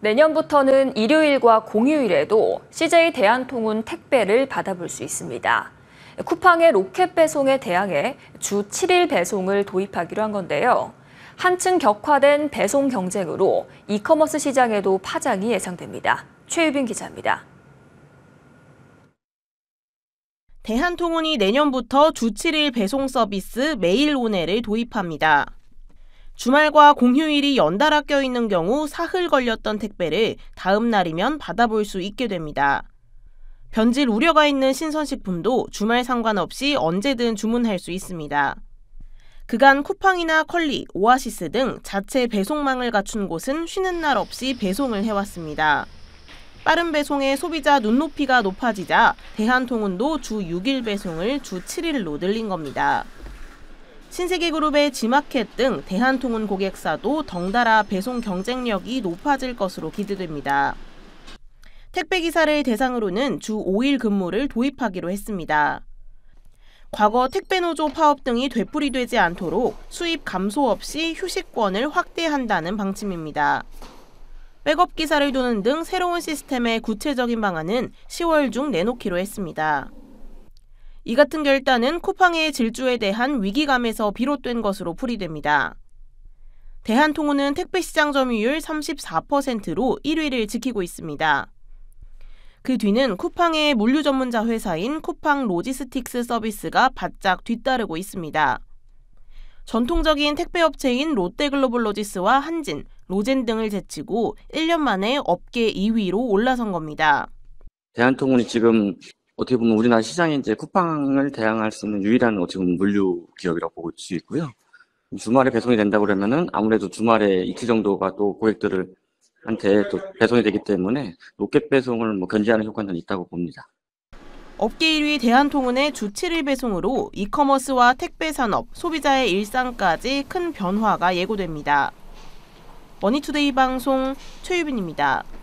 내년부터는 일요일과 공휴일에도 CJ 대한통운 택배를 받아볼 수 있습니다. 쿠팡의 로켓 배송에 대항해 주 7일 배송을 도입하기로 한 건데요. 한층 격화된 배송 경쟁으로 이커머스 시장에도 파장이 예상됩니다. 최유빈 기자입니다. 대한통운이 내년부터 주 7일 배송 서비스 메일온네를 도입합니다. 주말과 공휴일이 연달아 껴있는 경우 사흘 걸렸던 택배를 다음 날이면 받아볼 수 있게 됩니다. 변질 우려가 있는 신선식품도 주말 상관없이 언제든 주문할 수 있습니다. 그간 쿠팡이나 컬리, 오아시스 등 자체 배송망을 갖춘 곳은 쉬는 날 없이 배송을 해왔습니다. 빠른 배송에 소비자 눈높이가 높아지자 대한통운도 주 6일 배송을 주 7일로 늘린 겁니다. 신세계 그룹의 지마켓 등 대한통운 고객사도 덩달아 배송 경쟁력이 높아질 것으로 기대됩니다. 택배기사를 대상으로는 주 5일 근무를 도입하기로 했습니다. 과거 택배노조 파업 등이 되풀이되지 않도록 수입 감소 없이 휴식권을 확대한다는 방침입니다. 백업 기사를 두는등 새로운 시스템의 구체적인 방안은 10월 중 내놓기로 했습니다. 이 같은 결단은 쿠팡의 질주에 대한 위기감에서 비롯된 것으로 풀이됩니다. 대한통운은 택배 시장 점유율 34%로 1위를 지키고 있습니다. 그 뒤는 쿠팡의 물류 전문자 회사인 쿠팡 로지스틱스 서비스가 바짝 뒤따르고 있습니다. 전통적인 택배 업체인 롯데글로벌 로지스와 한진, 로젠 등을 제치고 1년 만에 업계 2위로 올라선 겁니다. 대한통운이 지금 어떻게 보면 우리나라 시장에 이제 쿠팡을 대항할 수 있는 유일한 어떻게 보면 물류 기업이라고 볼 수 있고요. 주말에 배송이 된다 그러면은 아무래도 주말에 이틀 정도가 또고객들 한테 또 배송이 되기 때문에 로켓 배송을 뭐 견제하는 효과는 있다고 봅니다. 업계 1위 대한통운의 주 7일 배송으로 이커머스와 택배 산업, 소비자의 일상까지 큰 변화가 예고됩니다. 머니투데이 방송 최유빈입니다.